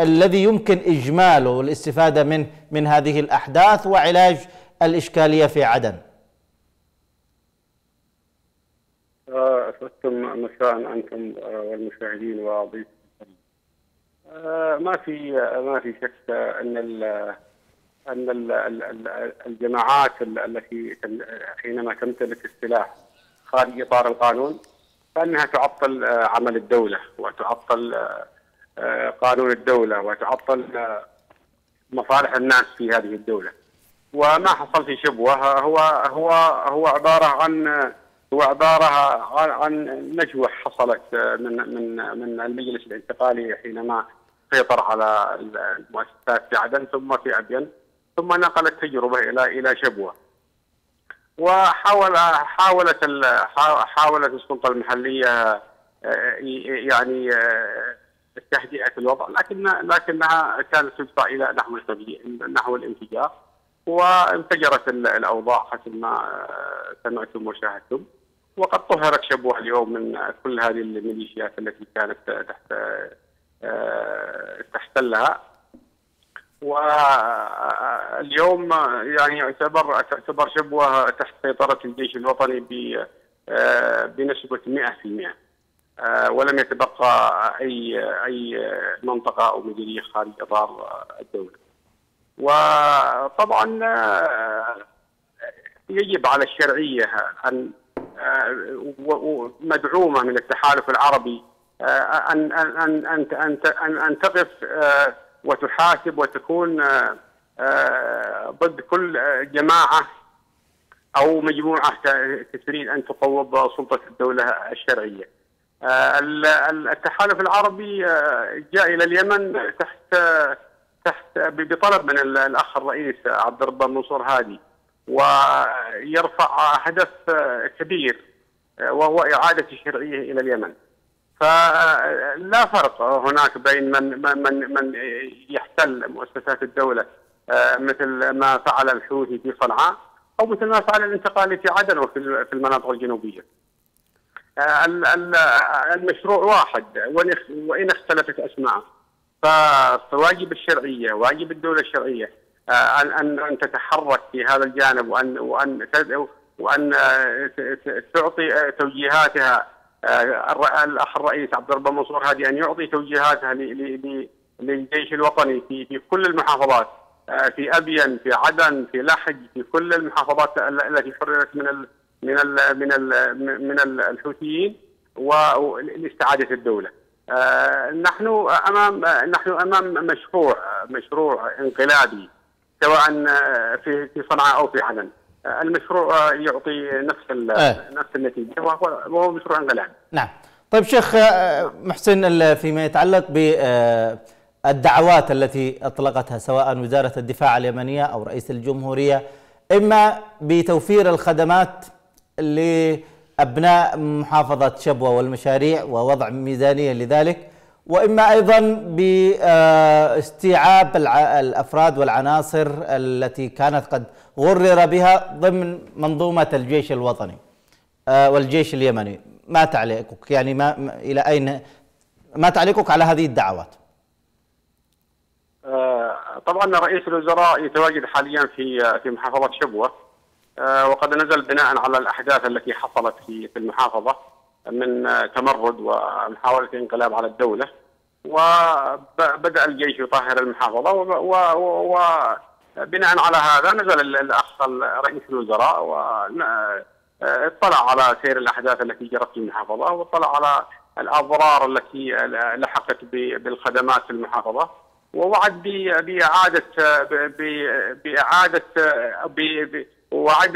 الذي يمكن اجماله والاستفاده من من هذه الاحداث وعلاج الإشكالية في عدن أسعدتم آه، مساء أنتم آه، والمشاهدين وضيف آه، ما في ما في شك أن ال أن ال الجماعات التي حينما تمتلك السلاح خارج إطار القانون فانها تعطل عمل الدوله وتعطل قانون الدوله وتعطل مصالح الناس في هذه الدوله. وما حصل في شبوه هو هو هو عباره عن هو عباره عن, عن نجوه حصلت من من من المجلس الانتقالي حينما سيطر على المؤسسات في عدن ثم في ابين ثم نقل التجربه الى الى شبوه. وحاول حاولت حاولت السلطه المحليه يعني تهدئه الوضع لكن لكنها كانت تدفع الى نحو نحو الانفجار. وانفجرت الاوضاع حسب ما آه، سمعتم وشاهدتم وقد طهرت شبوه اليوم من كل هذه الميليشيات التي كانت تحت آه، تحتلها واليوم آه، يعني يعتبر تعتبر شبوه تحت سيطره الجيش الوطني بنسبه 100% ولم يتبقى اي اي منطقه او مديريه خارج اطار الدوله. وطبعا آه، يجب على الشرعيه ان آه، مدعومه من التحالف العربي آه، ان ان ان ان ان تقف وتحاسب وتكون ضد كل جماعه او مجموعه تريد ان تقوض سلطه الدوله الشرعيه. التحالف العربي جاء الى اليمن تحت تحت بطلب من الاخ الرئيس عبد الرب منصور هادي ويرفع هدف كبير وهو اعاده الشرعيه الى اليمن. فلا فرق هناك بين من من من يحتل مؤسسات الدوله آه، مثل ما فعل الحوثي في صنعاء او مثل ما فعل الانتقالي في عدن وفي في المناطق الجنوبيه. آه، المشروع واحد وان اختلفت اسماءه. فواجب الشرعيه واجب الدوله الشرعيه آه، ان ان ان تتحرك في هذا الجانب وان وان وان تعطي توجيهاتها آه، الاخ الرئيس عبد الرب منصور هادي ان يعطي توجيهاتها للجيش الوطني في في كل المحافظات آه، في ابين في عدن في لحج في كل المحافظات التي حررت من الـ من الـ من الـ من الحوثيين ولاستعاده الدوله. آه، نحن امام نحن امام مشروع مشروع انقلابي سواء آه، في في صنعاء او في حلب آه، المشروع يعطي نفس أه. نفس النتيجه وهو مشروع انقلابي نعم طيب شيخ محسن فيما يتعلق ب الدعوات التي اطلقتها سواء وزاره الدفاع اليمنيه او رئيس الجمهوريه اما بتوفير الخدمات ل أبناء محافظة شبوة والمشاريع ووضع ميزانية لذلك وإما أيضا باستيعاب الأفراد والعناصر التي كانت قد غرر بها ضمن منظومة الجيش الوطني آه، والجيش اليمني ما تعليقك يعني ما إلى أين ما تعليقك على هذه الدعوات آه، طبعا رئيس الوزراء يتواجد حاليا في آه، في محافظة شبوة آه، وقد نزل بناء على الاحداث التي حصلت في في المحافظه من آه، تمرد ومحاوله انقلاب على الدوله وبدا الجيش يطهر المحافظه وبناء على هذا نزل الاخ رئيس الوزراء واطلع آه، على سير الاحداث التي جرت في المحافظه واطلع على الاضرار التي لحقت بالخدمات في المحافظه ووعد باعاده باعاده وعد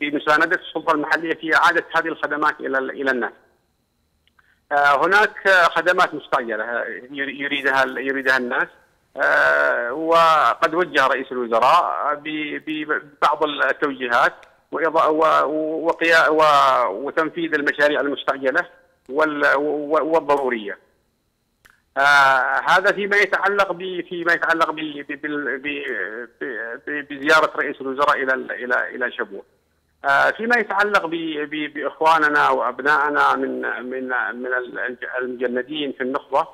بمساندة السلطة المحلية في إعادة هذه الخدمات إلى إلى الناس. آه، هناك خدمات مستعجلة يريدها يريدها الناس آه، وقد وجه رئيس الوزراء ببعض التوجيهات وتنفيذ المشاريع المستعجلة والضرورية آه هذا فيما يتعلق ب فيما يتعلق بزياره رئيس الوزراء الى الى الى شبوه. آه فيما يتعلق باخواننا وابنائنا من من من المجندين في النخبه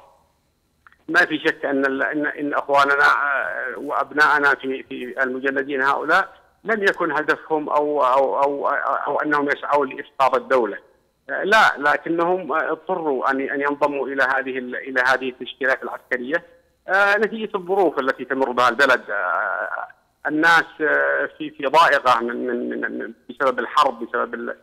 ما في شك ان ان, إن اخواننا آه، وابنائنا في في المجندين هؤلاء لم يكن هدفهم او او او, أو, أو انهم يسعون لاسقاط الدوله. لا لكنهم اضطروا ان ان ينضموا الى هذه الى هذه التشكيلات العسكريه آه، نتيجه الظروف التي تمر بها البلد آه، الناس آه، في في ضائقه من من من بسبب الحرب بسبب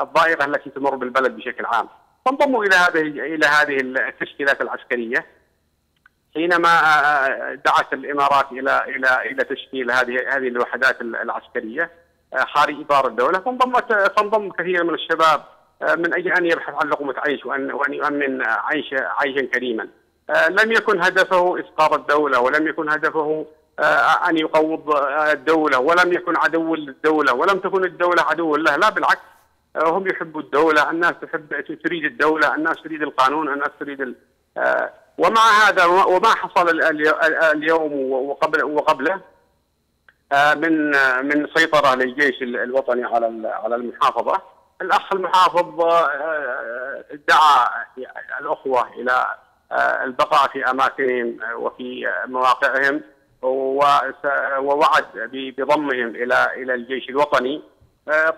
الضائقه التي تمر بالبلد بشكل عام فانضموا الى هذه الى هذه التشكيلات العسكريه حينما دعت الامارات الى الى الى تشكيل هذه هذه الوحدات العسكريه خارج إطار الدولة فانضمت فانضم كثير من الشباب آه، من أجل أن يبحث عن لقمة عيش وأن وأن يؤمن عيش عيشا كريما. آه، لم يكن هدفه إسقاط الدولة ولم يكن هدفه آه، أن يقوض الدولة ولم يكن عدو للدولة ولم تكن الدولة عدوا له لا بالعكس هم يحبوا الدولة الناس تحب تريد الدولة الناس تريد القانون الناس تريد ال... ومع هذا وما حصل اليوم وقبل وقبله آه، من آه، من سيطره للجيش الوطني على على المحافظه الاخ المحافظ آه، دعا الاخوه الى البقاء في اماكنهم وفي مواقعهم ووعد بضمهم الى الى الجيش الوطني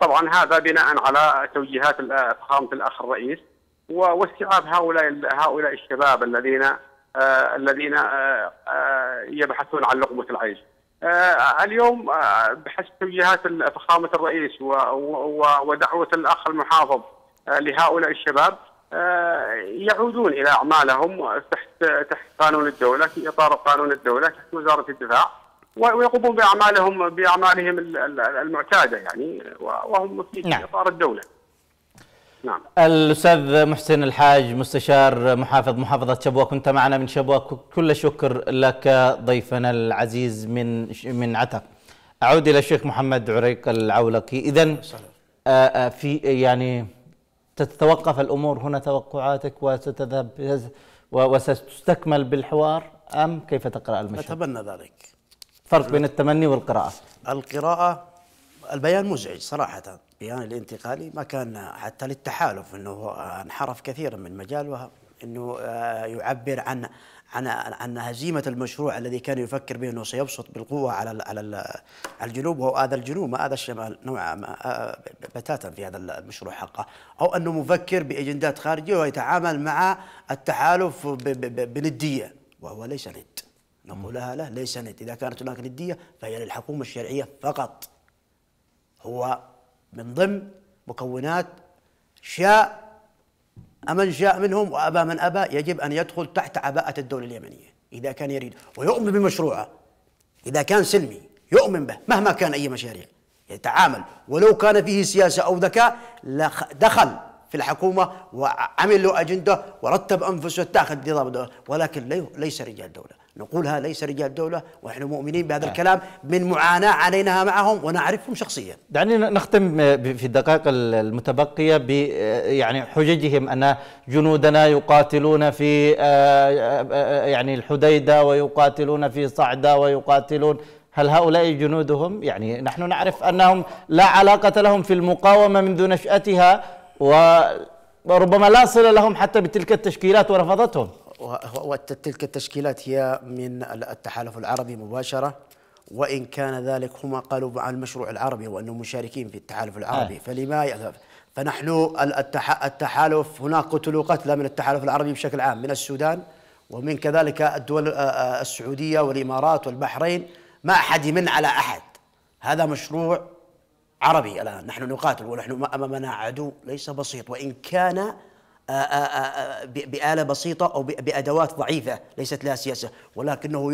طبعا هذا بناء على توجيهات فخامه الاخ الرئيس واستيعاب هؤلاء هؤلاء الشباب الذين الذين يبحثون عن لقمه العيش. آه، اليوم آه، بحسب توجيهات فخامه الرئيس ودعوه الاخ المحافظ آه، لهؤلاء الشباب يعودون الى اعمالهم تحت تحت قانون الدوله في اطار قانون الدوله تحت وزاره الدفاع ويقومون باعمالهم باعمالهم المعتاده يعني وهم في نعم. اطار الدوله. نعم الأستاذ محسن الحاج مستشار محافظ محافظة شبوة كنت معنا من شبوة كل الشكر لك ضيفنا العزيز من من عتق أعود إلى الشيخ محمد عريق العولقي إذا في يعني تتوقف الأمور هنا توقعاتك وستذهب وستستكمل بالحوار أم كيف تقرأ المشهد؟ أتمنى ذلك فرق بين التمني والقراءة القراءة البيان مزعج صراحة البيان الانتقالي ما كان حتى للتحالف انه انحرف كثيرا من مجال انه آه، يعبر عن عن عن هزيمه المشروع الذي كان يفكر به انه سيبسط بالقوه على على الجنوب وهو هذا الجنوب ما الشمال نوعا ما آه، بتاتا في هذا المشروع حقه او انه مفكر باجندات خارجيه ويتعامل مع التحالف بنديه وهو ليس ند نقولها له ليس ند اذا كانت هناك نديه فهي للحكومه الشرعيه فقط هو من ضمن مكونات شاء أمن شاء منهم وأبى من أبى يجب أن يدخل تحت عباءة الدولة اليمنية إذا كان يريد ويؤمن بمشروعه إذا كان سلمي يؤمن به مهما كان أي مشاريع يتعامل ولو كان فيه سياسة أو ذكاء دخل في الحكومة وعمل له أجندة ورتب أنفسه تأخذ نظام ولكن ليس رجال دولة نقولها ليس رجال دولة ونحن مؤمنين بهذا نعم. الكلام من معاناة عليناها معهم ونعرفهم شخصيا دعني نختم آه، في الدقائق المتبقية ب آه، يعني حججهم أن جنودنا يقاتلون في آه، يعني الحديدة ويقاتلون في صعدة ويقاتلون هل هؤلاء جنودهم يعني نحن نعرف أنهم لا علاقة لهم في المقاومة منذ نشأتها وربما لا صلة لهم حتى بتلك التشكيلات ورفضتهم وتلك التشكيلات هي من التحالف العربي مباشرة وإن كان ذلك هم قالوا عن المشروع العربي وأنهم مشاركين في التحالف العربي آه. فلما فنحن التحالف هناك قتل وقتلى من التحالف العربي بشكل عام من السودان ومن كذلك الدول السعودية والإمارات والبحرين ما أحد يمن على أحد هذا مشروع عربي الآن نحن نقاتل ونحن أمامنا عدو ليس بسيط وإن كان آه، آه، آه، بآلة بسيطة أو بأدوات ضعيفة ليست لها سياسة ولكنه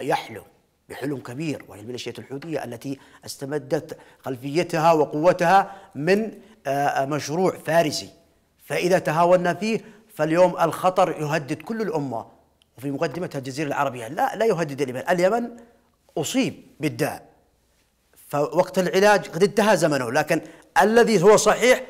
يحلم بحلم كبير وهي الميليشيات الحوثية التي استمدت خلفيتها وقوتها من مشروع فارسي فإذا تهاونا فيه فاليوم الخطر يهدد كل الأمة وفي مقدمتها الجزيرة العربية لا لا يهدد اليمن اليمن أصيب بالداء فوقت العلاج قد انتهى زمنه لكن الذي هو صحيح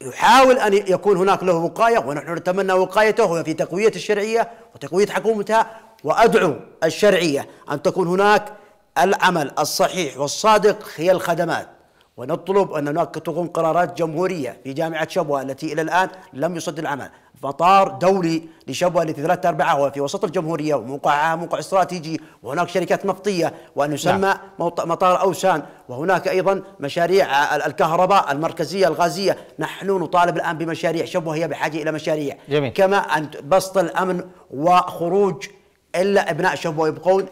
يحاول أن يكون هناك له وقاية ونحن نتمنى وقايته في تقوية الشرعية وتقوية حكومتها وأدعو الشرعية أن تكون هناك العمل الصحيح والصادق هي الخدمات ونطلب أن هناك تكون قرارات جمهورية في جامعة شبوة التي إلى الآن لم يصد العمل مطار دولي لشبوة التي ثلاثة أربعة هو في وسط الجمهورية وموقعها موقع استراتيجي وهناك شركات نفطية وأن يسمى نعم. مطار أوسان وهناك أيضا مشاريع الكهرباء المركزية الغازية نحن نطالب الآن بمشاريع شبوة هي بحاجة إلى مشاريع جميل. كما أن بسط الأمن وخروج إلا أبناء شبوة يبقون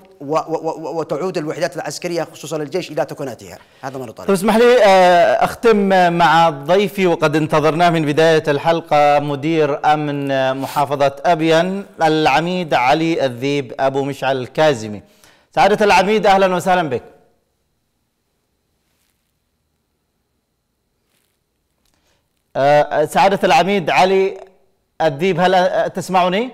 وتعود الوحدات العسكرية خصوصا الجيش إلى تكوناتها هذا ما نطالب طيب اسمح لي آه، أختم مع ضيفي وقد انتظرناه من بداية الحلقة مدير أمن محافظة أبين العميد علي الذيب أبو مشعل الكازمي سعادة العميد أهلا وسهلا بك آه، سعادة العميد علي الذيب هل تسمعني؟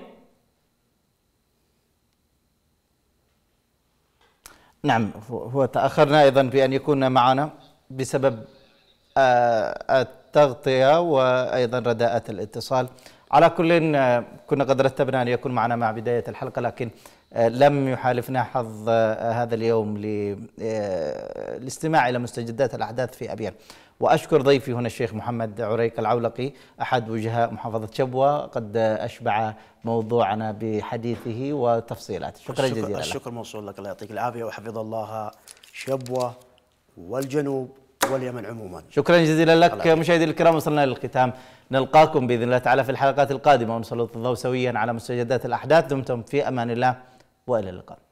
نعم هو تأخرنا أيضا بأن يكون معنا بسبب آه، التغطية وأيضا رداءة الاتصال على كل آه، كنا قد رتبنا أن يكون معنا مع بداية الحلقة لكن آه، لم يحالفنا حظ هذا اليوم للاستماع إلى مستجدات الأحداث في أبيان وأشكر ضيفي هنا الشيخ محمد عريك العولقي أحد وجهاء محافظة شبوة قد أشبع موضوعنا بحديثه وتفصيلاته شكرا الشكر جزيلا الشكر موصول لك الله يعطيك العافية وحفظ الله شبوة والجنوب واليمن عموما شكرا جزيلا لك مشاهدينا الكرام وصلنا للختام نلقاكم بإذن الله تعالى في الحلقات القادمة ونسلط الضوء سويا على مستجدات الأحداث دمتم في أمان الله وإلى اللقاء